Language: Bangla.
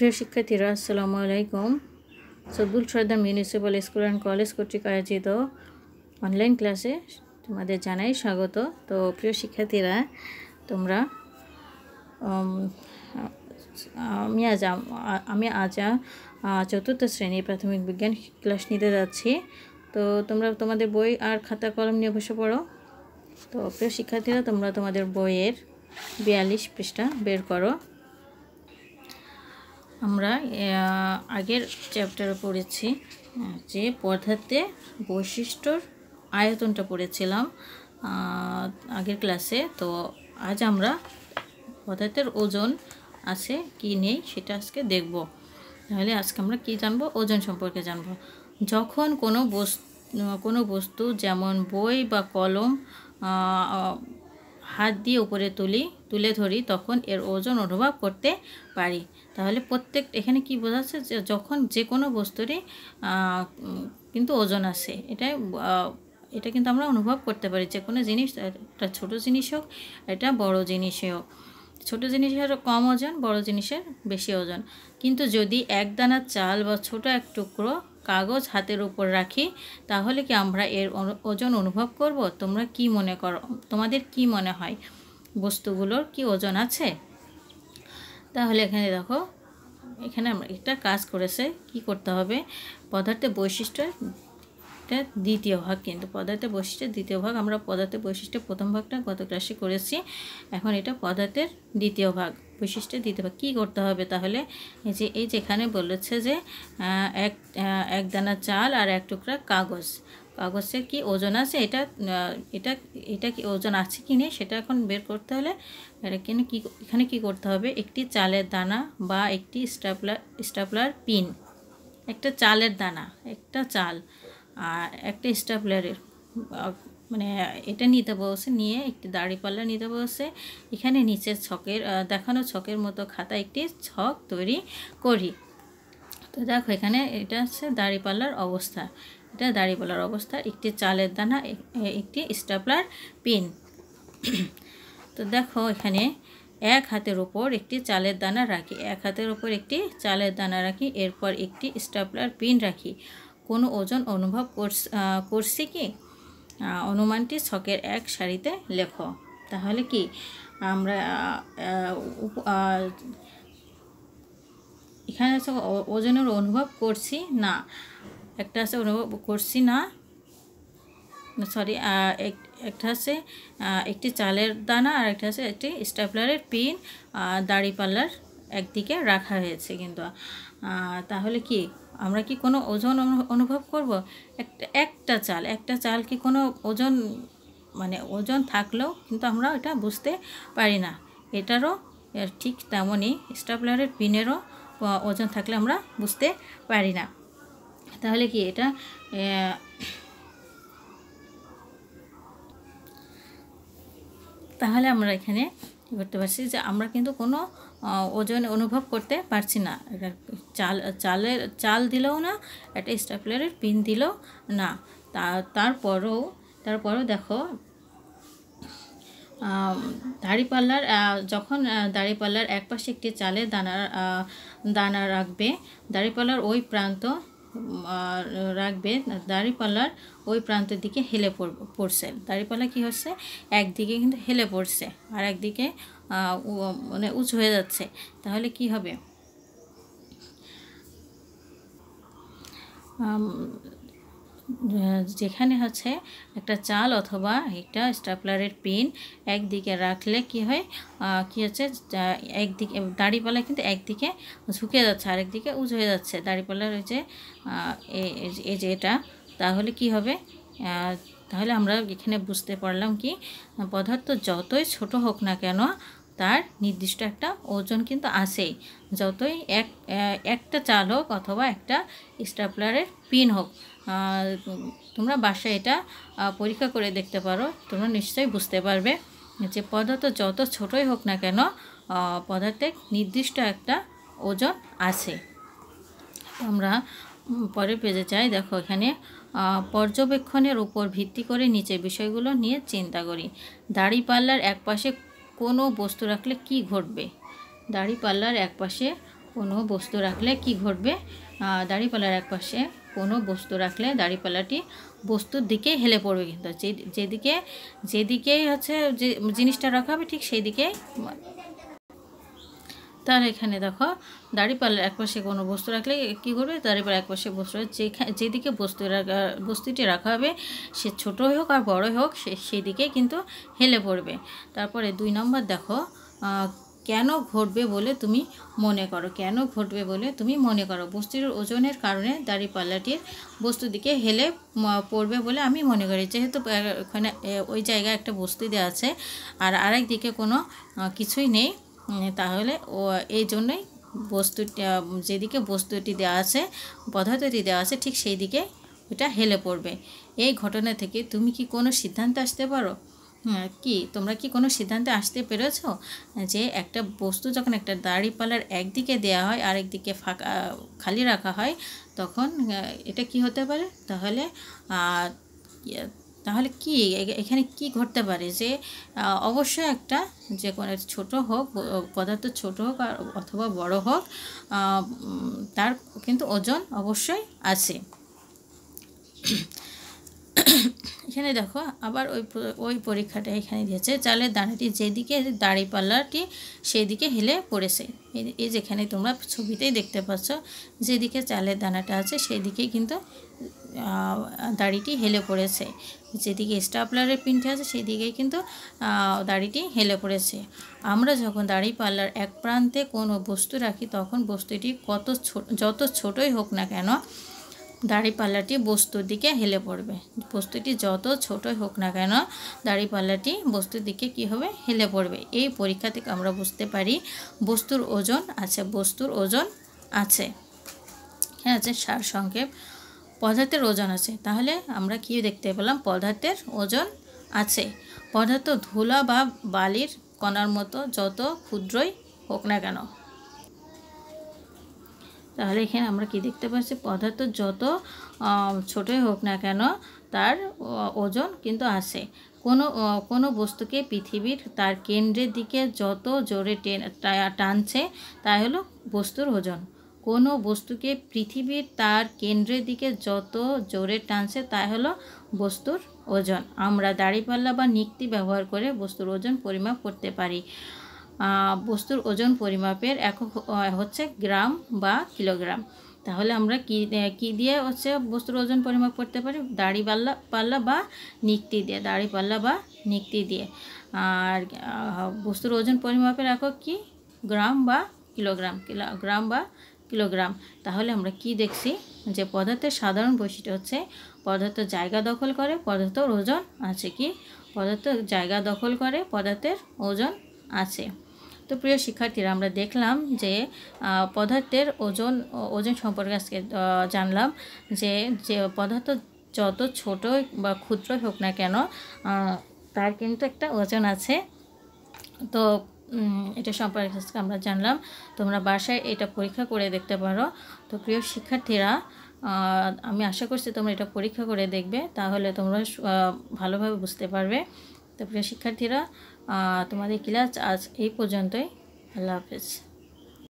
প্রিয় শিক্ষার্থীরা আসসালামু আলাইকুম Sabul Sardar municipal school and college কর্তৃক আয়োজিত অনলাইন ক্লাসে তোমাদের জানাই স্বাগত তো প্রিয় শিক্ষার্থীরা তোমরা আমি আজ আমি আজ চতুর্থ শ্রেণী প্রাথমিক বিজ্ঞান ক্লাস নিতে যাচ্ছি তো তোমরা তোমাদের বই আর খাতা কলম নিয়ে বসে পড়ো তো প্রিয় শিক্ষার্থীরা তোমরা তোমাদের বইয়ের বিয়াল্লিশ পৃষ্ঠা বের করো আমরা আগের চ্যাপ্টারে পড়েছি যে পদার্থে বৈশিষ্ট্যর আয়তনটা পড়েছিলাম আগের ক্লাসে তো আজ আমরা পদার্থের ওজন আছে কি নেই সেটা আজকে দেখব তাহলে আজকে আমরা কি জানবো ওজন সম্পর্কে জানব যখন কোনো বস্তু কোনো বস্তু যেমন বই বা কলম হাত দিয়ে উপরে তুলি তুলে ধরি তখন এর ওজন অনুভব করতে পারি তাহলে প্রত্যেক এখানে কি বোঝাচ্ছে যে যখন যে কোনো বস্তুরই কিন্তু ওজন আসে এটাই এটা কিন্তু আমরা অনুভব করতে পারি যে কোনো জিনিস একটা ছোটো জিনিস হোক এটা বড় জিনিসই হোক ছোটো জিনিসের কম ওজন বড় জিনিসের বেশি ওজন কিন্তু যদি এক দানা চাল বা ছোট এক টুকরো কাগজ হাতের উপর রাখি তাহলে কি আমরা এর ওজন অনুভব করব তোমরা কি মনে করো তোমাদের কি মনে হয় বস্তুগুলোর কি ওজন আছে তাহলে এখানে দেখো এখানে আমরা একটা কাজ করেছে কি করতে হবে পদার্থের বৈশিষ্ট্য এটা দ্বিতীয় ভাগ কিন্তু পদার্থের বৈশিষ্ট্যের দ্বিতীয় ভাগ আমরা পদার্থের বৈশিষ্ট্য প্রথম ভাগটা গত ক্লাসে করেছি এখন এটা পদার্থের দ্বিতীয় ভাগ বৈশিষ্ট্য দিতে হবে কী করতে হবে তাহলে যে এই যেখানে বলেছে যে এক এক দানা চাল আর এক টুকরা কাগজ কাগজের কি ওজন আছে এটা এটা এটা কি ওজন আছে কি নেই সেটা এখন বের করতে হলে এখানে কী এখানে কি করতে হবে একটি চালের দানা বা একটি স্টাপলার স্টাপলার পিন একটা চালের দানা একটা চাল আর একটা স্টাপলারের মানে এটা নিতে বসে নিয়ে একটি দাড়িপাল্লা নিতে বসে এখানে নিচের ছকের দেখানো ছকের মতো খাতা একটি ছক তৈরি করি তো দেখো এখানে এটা হচ্ছে দাড়িপাল্লার অবস্থা এটা দাড়িপাল্লার অবস্থা একটি চালের দানা একটি স্টাপলার পিন তো দেখো এখানে এক হাতের ওপর একটি চালের দানা রাখি এক হাতের ওপর একটি চালের দানা রাখি এরপর একটি স্টাপলার পিন রাখি কোনো ওজন অনুভব করছি কি অনুমানটি ছকের এক সারিতে লেখো তাহলে কি আমরা এখানে আছে ওজনের অনুভব করছি না একটা আছে অনুভব করছি না সরি একটা আছে একটি চালের দানা আর একটা আছে একটি স্টেপলারের পিন দাড়িপাল্লার একদিকে রাখা হয়েছে কিন্তু তাহলে কি আমরা কি কোনো ওজন অনুভব করব একটা একটা চাল একটা চাল কি কোনো ওজন মানে ওজন থাকলেও কিন্তু আমরা এটা বুঝতে পারি না এটারও ঠিক তেমনই স্টাপলারের পিনেরও ওজন থাকলে আমরা বুঝতে পারি না তাহলে কি এটা তাহলে আমরা এখানে করতে পারছি যে আমরা কিন্তু কোনো ওজন অনুভব করতে পারছি না এটা চাল চালের চাল দিলেও না একটা স্টাপলারের পিন দিলেও না তারপরেও তারপরেও দেখো দাড়িপাল্লার যখন দাড়িপাল্লার এক পাশে একটি চালের দানা দানা রাখবে দাড়িপাল্লার ওই প্রান্ত রাখবে দাড়িপাল্লার ওই প্রান্তের দিকে হেলে পড়ছে দাড়িপাল্লা কী হচ্ছে একদিকে কিন্তু হেলে পড়ছে আর একদিকে মানে উঁচু হয়ে যাচ্ছে তাহলে কি হবে যেখানে হচ্ছে একটা চাল অথবা একটা স্টাপলারের পিন একদিকে রাখলে কি হয় কি হচ্ছে একদিকে দাড়িপালা কিন্তু একদিকে ঝুঁকে যাচ্ছে আরেকদিকে উজ হয়ে যাচ্ছে দাড়িপাল্লার ওই যে এই যে এটা তাহলে কি হবে তাহলে আমরা এখানে বুঝতে পারলাম কি পদার্থ যতই ছোট হোক না কেন তার নির্দিষ্ট একটা ওজন কিন্তু আসেই যতই এক একটা চাল হোক অথবা একটা স্টাপলারের পিন হোক তোমরা বাসায় এটা পরীক্ষা করে দেখতে পারো তোমরা নিশ্চয়ই বুঝতে পারবে যে পদার্থ যত ছোটই হোক না কেন পদার্থের নির্দিষ্ট একটা ওজন আছে আমরা পরে পেজে যাই দেখো এখানে পর্যবেক্ষণের উপর ভিত্তি করে নিচে বিষয়গুলো নিয়ে চিন্তা করি দাড়িপাল্লার একপাশে কোনো বস্তু রাখলে কি ঘটবে দাড়িপাল্লার একপাশে কোনো বস্তু রাখলে কি ঘটবে দাড়িপাল্লার একপাশে কোনো বস্তু রাখলে দাঁড়িপাল্লাটি বস্তুর দিকে হেলে পড়বে কিন্তু যেদিকে যেদিকেই হচ্ছে যে জিনিসটা রাখা হবে ঠিক সেই দিকেই তার এখানে দেখো দাঁড়িপাল্লার একপাশে কোনো বস্তু রাখলে কী করবে দাঁড়িপাল্লা একপাশে বস্তু যেদিকে বস্তু রাখা বস্তুটি রাখা হবে সে ছোটোই হোক আর বড়ই হোক সে দিকে কিন্তু হেলে পড়বে তারপরে দুই নম্বর দেখো কেন ঘটবে বলে তুমি মনে করো কেন ঘটবে বলে তুমি মনে করো বস্তুর ওজনের কারণে দাঁড়িপাল্লাটির বস্তু দিকে হেলে পড়বে বলে আমি মনে করি যেহেতু ওখানে ওই জায়গায় একটা বস্তু দেওয়া আছে আর আরেক দিকে কোনো কিছুই নেই তাহলে ও এই জন্যই বস্তু যেদিকে বস্তুটি দেওয়া আছে পদার্থটি দেওয়া আছে ঠিক সেই দিকে ওটা হেলে পড়বে এই ঘটনা থেকে তুমি কি কোনো সিদ্ধান্ত আসতে পারো হ্যাঁ, কি তোমরা কি কোনো সিদ্ধান্তে আসতে পেরেছ যে একটা বস্তু যখন একটা দাঁড়িপালার একদিকে দেয়া হয় আর একদিকে ফাঁকা খালি রাখা হয় তখন এটা কি হতে পারে তাহলে ইয়ে, তাহলে কি এখানে কি ঘটতে পারে যে অবশ্যই একটা যে কোনো ছোট হোক পদার্থ ছোট হোক আর অথবা বড় হোক তার কিন্তু ওজন অবশ্যই আছে এখানে দেখো আবার ওই ওই পরীক্ষাটা এখানে দিয়েছে চালের দানাটি যেদিকে দাঁড়িপাল্লাটি সেই দিকে হেলে পড়েছে এই যেখানে তোমরা ছবিতেই দেখতে পাচ্ছ যেদিকে চালের দানাটা আছে সেই দিকে কিন্তু দাড়িটি হেলে পড়েছে যেদিকে স্টাপলারের পিনটি আছে দিকে কিন্তু দাড়িটি হেলে পড়েছে আমরা যখন দাড়ি পাল্লার এক প্রান্তে কোনো বস্তু রাখি তখন বস্তুটি কত ছোট যত ছোটই হোক না কেন দাড়িপাল্লাটি বস্তুর দিকে হেলে পড়বে বস্তুটি যত ছোটই হোক না কেন দাড়িপাল্লাটি বস্তুর দিকে কি হবে হেলে পড়বে এই পরীক্ষা থেকে আমরা বুঝতে পারি বস্তুর ওজন আছে বস্তুর ওজন আছে হ্যাঁ আছে সার সংক্ষেপ পদার্থের ওজন আছে তাহলে আমরা কি দেখতে পেলাম পদার্থের ওজন আছে পদার্থ ধুলা বা বালির কণার মতো যত ক্ষুদ্রই হোক না কেন তাহলে এখানে আমরা কি দেখতে পাচ্ছি পদার্থ যত ছোটোই হোক না কেন তার ওজন কিন্তু আসে কোনো কোনো বস্তুকে পৃথিবীর তার কেন্দ্রের দিকে যত জোরে টানছে তাই হলো বস্তুর ওজন কোনো বস্তুকে পৃথিবীর তার কেন্দ্রের দিকে যত জোরে টানছে তাই হলো বস্তুর ওজন আমরা দাড়িপাল্লা বা নিক্তি ব্যবহার করে বস্তুর ওজন পরিমাপ করতে পারি বস্তুর ওজন পরিমাপের একক হচ্ছে গ্রাম বা কিলোগ্রাম তাহলে আমরা কি কি দিয়ে হচ্ছে বস্তুর ওজন পরিমাপ করতে পারি দাড়ি পাল্লা পাল্লা বা নিক্তি দিয়ে দাড়ি পাল্লা বা নিক্তি দিয়ে আর বস্তুর ওজন পরিমাপের একক কি গ্রাম বা কিলোগ্রাম গ্রাম বা কিলোগ্রাম তাহলে আমরা কি দেখছি যে পদার্থের সাধারণ বৈশিষ্ট্য হচ্ছে পদার্থ জায়গা দখল করে পদার্থর ওজন আছে কি পদার্থ জায়গা দখল করে পদার্থের ওজন আছে তো প্রিয় শিক্ষার্থীরা আমরা দেখলাম যে পদার্থের ওজন ওজন সম্পর্কে আজকে জানলাম যে যে পদার্থ যত ছোট বা ক্ষুদ্র হোক না কেন তার কিন্তু একটা ওজন আছে তো এটা সম্পর্কে আজকে আমরা জানলাম তোমরা বাসায় এটা পরীক্ষা করে দেখতে পারো তো প্রিয় শিক্ষার্থীরা আমি আশা করছি তোমরা এটা পরীক্ষা করে দেখবে তাহলে তোমরা ভালোভাবে বুঝতে পারবে তো প্রিয় শিক্ষার্থীরা তোমাদের ক্লাস আজ এই পর্যন্তই আল্লাহ হাফেজ